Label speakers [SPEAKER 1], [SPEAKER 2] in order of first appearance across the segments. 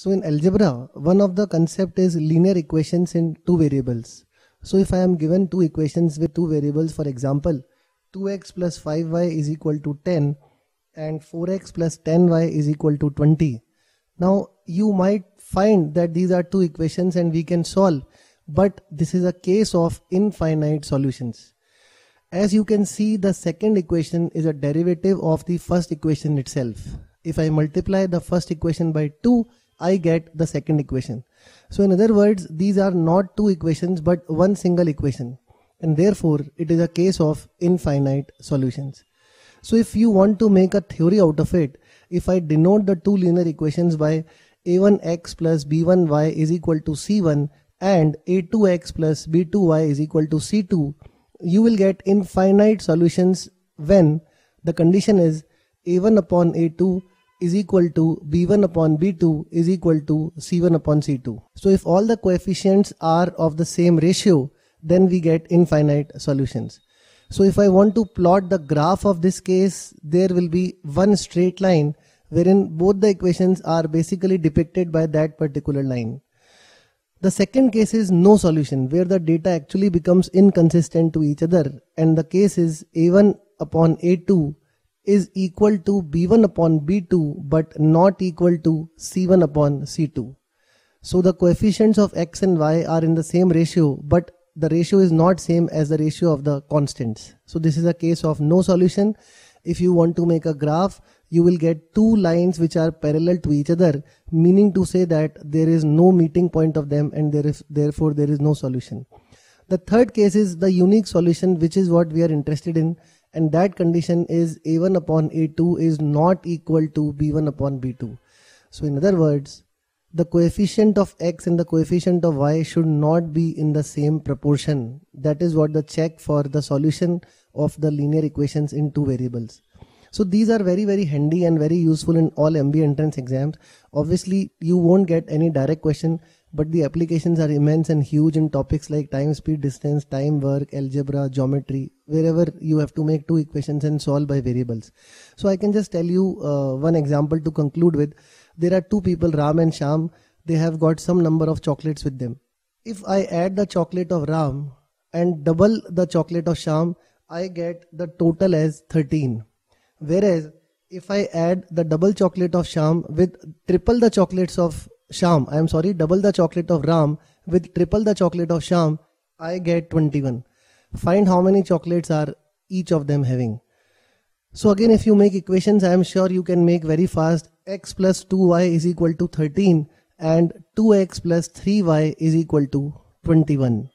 [SPEAKER 1] So in algebra, one of the concept is linear equations in two variables. So if I am given two equations with two variables, for example, 2x plus 5y is equal to 10 and 4x plus 10y is equal to 20. Now you might find that these are two equations and we can solve, but this is a case of infinite solutions. As you can see, the second equation is a derivative of the first equation itself. If I multiply the first equation by 2, I get the second equation. So in other words, these are not two equations but one single equation and therefore it is a case of infinite solutions. So if you want to make a theory out of it, if I denote the two linear equations by a1x plus b1y is equal to c1 and a2x plus b2y is equal to c2, you will get infinite solutions when the condition is a1 upon a2 is equal to b1 upon b2 is equal to c1 upon c2. So if all the coefficients are of the same ratio, then we get infinite solutions. So if I want to plot the graph of this case, there will be one straight line wherein both the equations are basically depicted by that particular line. The second case is no solution where the data actually becomes inconsistent to each other and the case is a1 upon a2 is equal to B1 upon B2 but not equal to C1 upon C2. So the coefficients of X and Y are in the same ratio but the ratio is not same as the ratio of the constants. So this is a case of no solution. If you want to make a graph, you will get two lines which are parallel to each other, meaning to say that there is no meeting point of them and there is, therefore there is no solution. The third case is the unique solution, which is what we are interested in and that condition is a1 upon a2 is not equal to b1 upon b2 so in other words the coefficient of x and the coefficient of y should not be in the same proportion that is what the check for the solution of the linear equations in two variables so these are very very handy and very useful in all MB entrance exams obviously you won't get any direct question but the applications are immense and huge in topics like time, speed, distance, time, work, algebra, geometry, wherever you have to make two equations and solve by variables. So I can just tell you uh, one example to conclude with. There are two people, Ram and Sham, they have got some number of chocolates with them. If I add the chocolate of Ram and double the chocolate of Sham, I get the total as 13. Whereas if I add the double chocolate of Sham with triple the chocolates of Sham, I am sorry, double the chocolate of Ram with triple the chocolate of Sham, I get 21. Find how many chocolates are each of them having. So again, if you make equations, I am sure you can make very fast x plus 2y is equal to 13 and 2x plus 3y is equal to 21.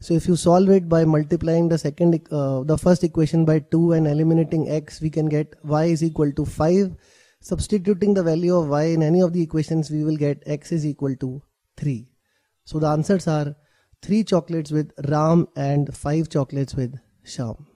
[SPEAKER 1] So if you solve it by multiplying the second, uh, the first equation by 2 and eliminating x, we can get y is equal to 5 Substituting the value of y in any of the equations, we will get x is equal to 3. So the answers are 3 chocolates with Ram and 5 chocolates with Sham.